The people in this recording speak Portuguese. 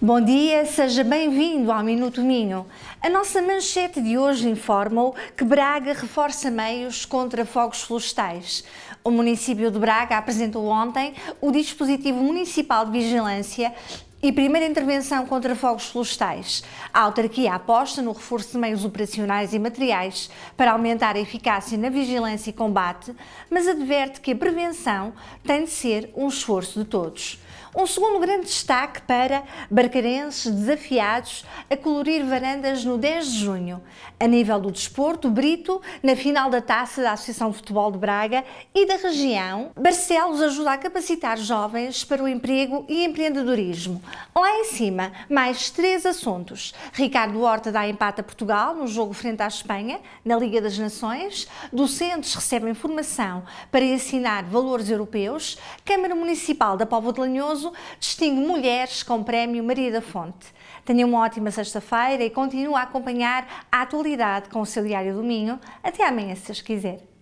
Bom dia, seja bem-vindo ao Minuto Minho. A nossa manchete de hoje informa que Braga reforça meios contra fogos florestais. O município de Braga apresentou ontem o dispositivo municipal de vigilância e primeira intervenção contra fogos florestais. A autarquia aposta no reforço de meios operacionais e materiais para aumentar a eficácia na vigilância e combate, mas adverte que a prevenção tem de ser um esforço de todos. Um segundo grande destaque para barcarenses desafiados a colorir varandas no 10 de junho. A nível do desporto, Brito, na final da taça da Associação de Futebol de Braga e da região, Barcelos ajuda a capacitar jovens para o emprego e empreendedorismo. Lá em cima, mais três assuntos. Ricardo Horta dá empate a Portugal no jogo frente à Espanha, na Liga das Nações. Docentes recebem formação para ensinar valores europeus. Câmara Municipal da Póvoa de Lanhão Manhoso distingue mulheres com o Prémio Maria da Fonte. Tenha uma ótima sexta-feira e continue a acompanhar a atualidade com o seu Diário do Minho. Até amanhã, se as quiser.